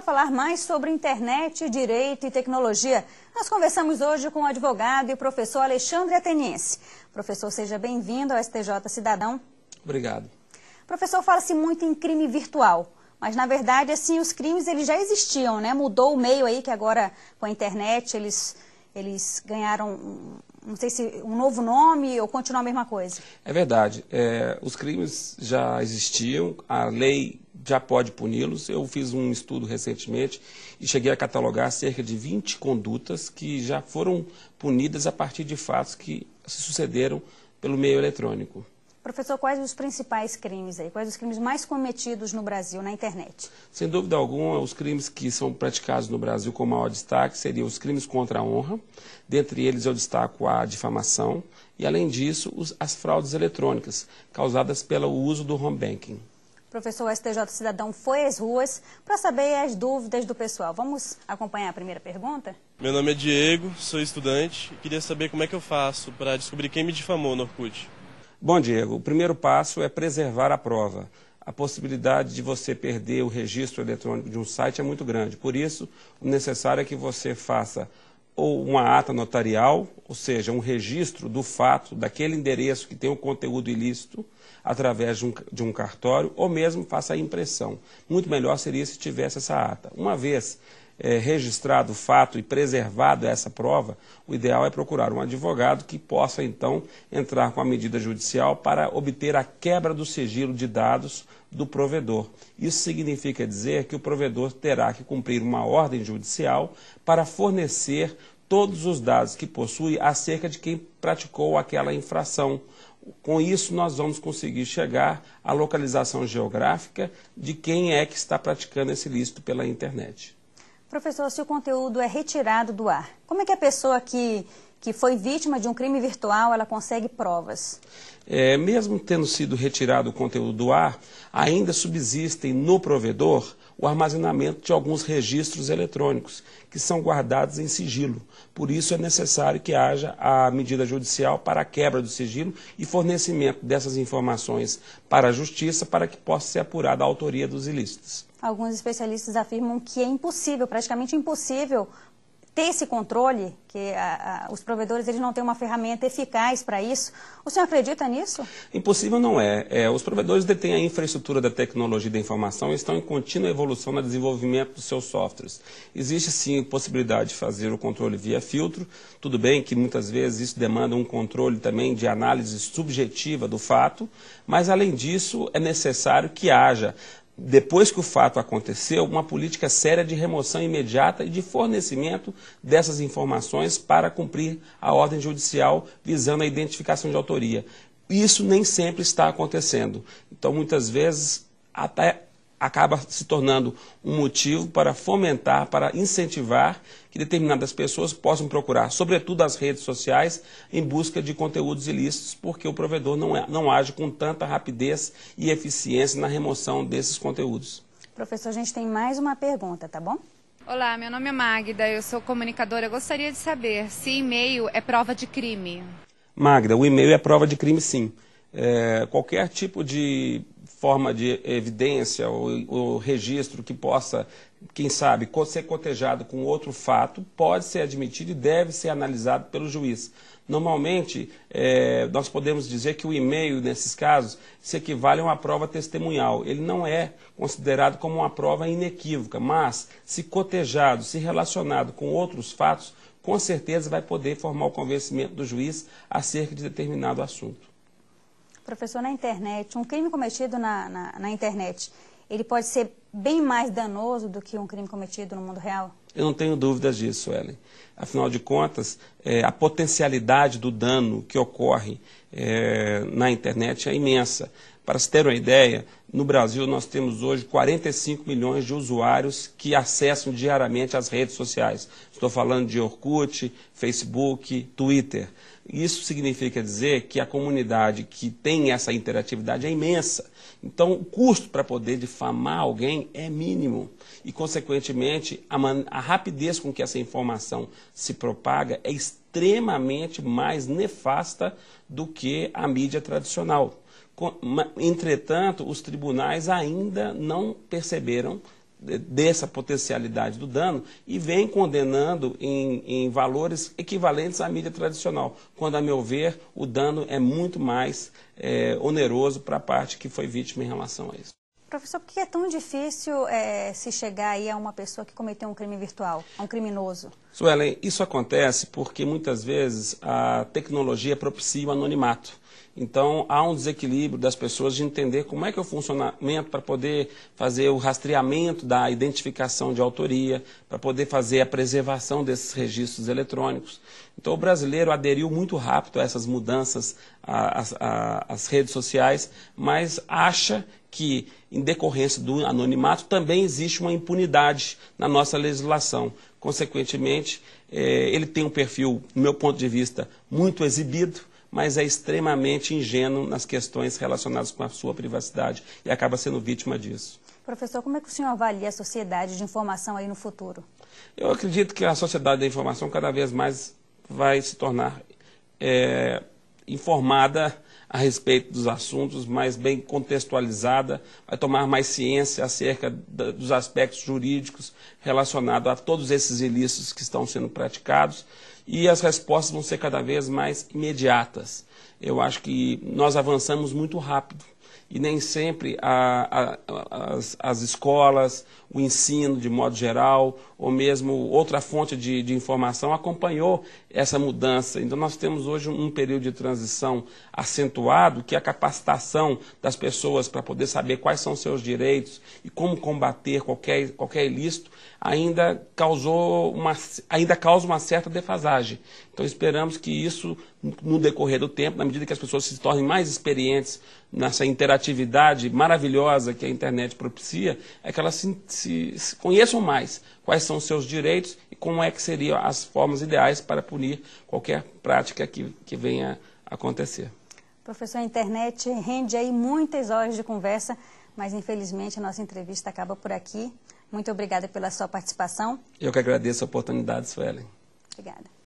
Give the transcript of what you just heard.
para falar mais sobre internet, direito e tecnologia. Nós conversamos hoje com o advogado e professor Alexandre Ateniense. Professor, seja bem-vindo ao STJ Cidadão. Obrigado. Professor, fala-se muito em crime virtual. Mas, na verdade, assim, os crimes eles já existiam, né? Mudou o meio aí que agora, com a internet, eles, eles ganharam, não sei se um novo nome ou continua a mesma coisa. É verdade. É, os crimes já existiam. A lei já pode puni-los. Eu fiz um estudo recentemente e cheguei a catalogar cerca de 20 condutas que já foram punidas a partir de fatos que se sucederam pelo meio eletrônico. Professor, quais os principais crimes aí? Quais os crimes mais cometidos no Brasil na internet? Sem dúvida alguma, os crimes que são praticados no Brasil com maior destaque seriam os crimes contra a honra. Dentre eles, eu destaco a difamação e, além disso, os, as fraudes eletrônicas causadas pelo uso do home banking. Professor, STJ Cidadão foi às ruas para saber as dúvidas do pessoal. Vamos acompanhar a primeira pergunta? Meu nome é Diego, sou estudante e queria saber como é que eu faço para descobrir quem me difamou no Orkut. Bom, Diego, o primeiro passo é preservar a prova. A possibilidade de você perder o registro eletrônico de um site é muito grande. Por isso, o necessário é que você faça ou uma ata notarial, ou seja, um registro do fato daquele endereço que tem o conteúdo ilícito através de um, de um cartório, ou mesmo faça a impressão. Muito melhor seria se tivesse essa ata. Uma vez é, registrado o fato e preservado essa prova, o ideal é procurar um advogado que possa, então, entrar com a medida judicial para obter a quebra do sigilo de dados do provedor. Isso significa dizer que o provedor terá que cumprir uma ordem judicial para fornecer todos os dados que possui acerca de quem praticou aquela infração. Com isso, nós vamos conseguir chegar à localização geográfica de quem é que está praticando esse ilícito pela internet. Professor, se o conteúdo é retirado do ar, como é que a pessoa que, que foi vítima de um crime virtual, ela consegue provas? É, mesmo tendo sido retirado o conteúdo do ar, ainda subsistem no provedor o armazenamento de alguns registros eletrônicos, que são guardados em sigilo. Por isso é necessário que haja a medida judicial para a quebra do sigilo e fornecimento dessas informações para a Justiça para que possa ser apurada a autoria dos ilícitos. Alguns especialistas afirmam que é impossível, praticamente impossível, ter esse controle, que a, a, os provedores eles não têm uma ferramenta eficaz para isso. O senhor acredita nisso? Impossível não é. é. Os provedores detêm a infraestrutura da tecnologia da informação e estão em contínua evolução no desenvolvimento dos seus softwares. Existe sim possibilidade de fazer o controle via filtro. Tudo bem que muitas vezes isso demanda um controle também de análise subjetiva do fato, mas além disso é necessário que haja depois que o fato aconteceu, uma política séria de remoção imediata e de fornecimento dessas informações para cumprir a ordem judicial visando a identificação de autoria. Isso nem sempre está acontecendo. Então, muitas vezes, até acaba se tornando um motivo para fomentar, para incentivar que determinadas pessoas possam procurar, sobretudo as redes sociais, em busca de conteúdos ilícitos, porque o provedor não, é, não age com tanta rapidez e eficiência na remoção desses conteúdos. Professor, a gente tem mais uma pergunta, tá bom? Olá, meu nome é Magda, eu sou comunicadora. Eu gostaria de saber se e-mail é prova de crime. Magda, o e-mail é prova de crime, sim. É, qualquer tipo de forma de evidência ou, ou registro que possa, quem sabe, ser cotejado com outro fato, pode ser admitido e deve ser analisado pelo juiz. Normalmente, é, nós podemos dizer que o e-mail, nesses casos, se equivale a uma prova testemunhal. Ele não é considerado como uma prova inequívoca, mas, se cotejado, se relacionado com outros fatos, com certeza vai poder formar o convencimento do juiz acerca de determinado assunto professor, na internet, um crime cometido na, na, na, internet, ele pode ser bem mais danoso do que um crime cometido no mundo real? Eu não tenho dúvidas disso, Ellen. Afinal de contas, é, a potencialidade do dano que ocorre é, na internet é imensa. Para se ter uma ideia, no Brasil nós temos hoje 45 milhões de usuários que acessam diariamente as redes sociais. Estou falando de Orkut, Facebook, Twitter. Isso significa dizer que a comunidade que tem essa interatividade é imensa. Então, o custo para poder difamar alguém é mínimo. E, consequentemente, a, a, rapidez com que essa informação se propaga é extremamente mais nefasta do que a mídia tradicional. Entretanto, os tribunais ainda não perceberam dessa potencialidade do dano e vem condenando em, em, valores equivalentes à mídia tradicional, quando, a meu ver, o dano é muito mais é, oneroso para a parte que foi vítima em relação a isso. Professor, por que é tão difícil é, se chegar aí a uma pessoa que cometeu um crime virtual, a um criminoso? Suelen, isso acontece porque muitas vezes a tecnologia propicia o anonimato. Então, há um desequilíbrio das pessoas de entender como é que é o funcionamento para poder fazer o rastreamento da identificação de autoria, para poder fazer a preservação desses registros eletrônicos. Então, o brasileiro aderiu muito rápido a essas mudanças às, às redes sociais, mas acha que, em decorrência do anonimato, também existe uma impunidade na nossa legislação. Consequentemente, é, ele tem um perfil, do meu ponto de vista, muito exibido, mas é extremamente ingênuo nas questões relacionadas com a sua privacidade e acaba sendo vítima disso. Professor, como é que o senhor avalia a sociedade de informação aí no futuro? Eu acredito que a sociedade da informação cada vez mais vai se tornar é, informada a respeito dos assuntos, mais bem contextualizada, vai tomar mais ciência acerca da, dos aspectos jurídicos relacionados a todos esses ilícitos que estão sendo praticados e as respostas vão ser cada vez mais imediatas. Eu acho que nós avançamos muito rápido e nem sempre a, a, as, as, escolas, o ensino de modo geral, ou mesmo outra fonte de, de, informação acompanhou essa mudança. Então, nós temos hoje um período de transição acentuado, que é a capacitação das pessoas para poder saber quais são seus direitos e como combater qualquer, qualquer ilícito, ainda, causou uma, ainda causa uma certa defasagem. Então, esperamos que isso, no decorrer do tempo, na medida que as pessoas se tornem mais experientes nessa interatividade maravilhosa que a internet propicia é que elas se, se, se conheçam mais quais são os seus direitos e como é que seriam as formas ideais para punir qualquer prática que, que venha a acontecer. Professor, a internet rende aí muitas horas de conversa, mas infelizmente a nossa entrevista acaba por aqui. Muito obrigada pela sua participação. Eu que agradeço a oportunidade, Suelen. Obrigada.